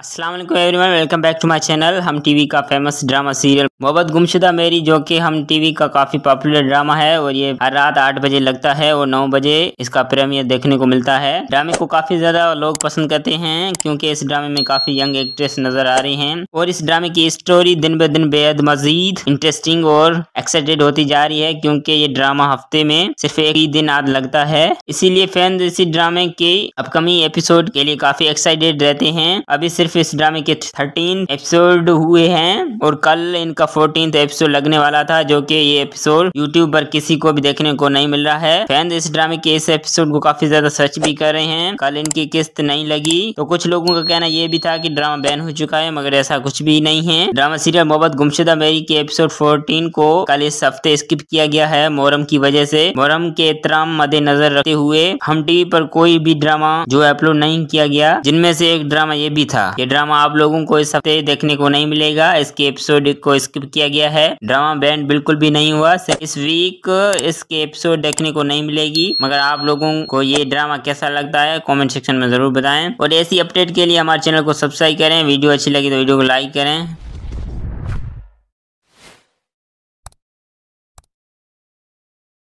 अस्सलाम everyone welcome back to my channel Hum TV का famous drama serial Mohabbat Gumshuda मेरी जो कि हम टीवी का काफ़ी पॉपुलर ड्रामा है और ये हर रात आठ बजे लगता है और नौ बजे इसका प्रीमियर देखने को मिलता है ड्रामे को काफ़ी ज़्यादा लोग पसंद करते हैं क्योंकि इस ड्रामे में काफ़ी यंग एक्ट्रेस नज़र आ रही है और इस ड्रामे की स्टोरी दिन ब दिन बेहद मजीद इंटरेस्टिंग और एक्साइटेड होती जा रही है क्योंकि ये ड्रामा हफ्ते में सिर्फ एक ही दिन आज लगता है इसीलिए फैन इसी ड्रामे के अपकमिंग एपिसोड के लिए काफ़ी एक्साइटेड रहते हैं अभी सिर्फ इस ड्रामे के थर्टीन एपिसोड हुए हैं और कल इनका फोर्टीन एपिसोड लगने वाला था जो कि ये एपिसोड यूट्यूब पर किसी को भी देखने को नहीं मिल रहा है फैंस इस ड्रामे के इस एपिसोड को काफी ज्यादा सर्च भी कर रहे हैं कल इनकी किस्त नहीं लगी तो कुछ लोगों का कहना यह भी था की ड्रामा बैन हो चुका है मगर ऐसा कुछ भी नहीं है ड्रामा सीरियल मोहब्बत गुमशुदा मेरी के एपिसोड फोर्टीन को कल इस हफ्ते स्किप किया गया है मोहरम की वजह से मोहरम के एहतराम मद्देनजर रखते हुए हम टीवी पर कोई भी ड्रामा जो अपलोड नहीं किया गया जिनमें से एक ड्रामा ये भी था ये ड्रामा आप लोगों को इस हफ्ते देखने को नहीं मिलेगा इसके एपिसोड को स्किप किया गया है ड्रामा बैंड बिल्कुल भी नहीं हुआ इस वीक इसके एपिसोड देखने को नहीं मिलेगी मगर आप लोगों को ये ड्रामा कैसा लगता है कॉमेंट सेक्शन में जरूर बताए और ऐसी अपडेट के लिए हमारे चैनल को सब्सक्राइब करें वीडियो अच्छी लगी तो वीडियो को लाइक करें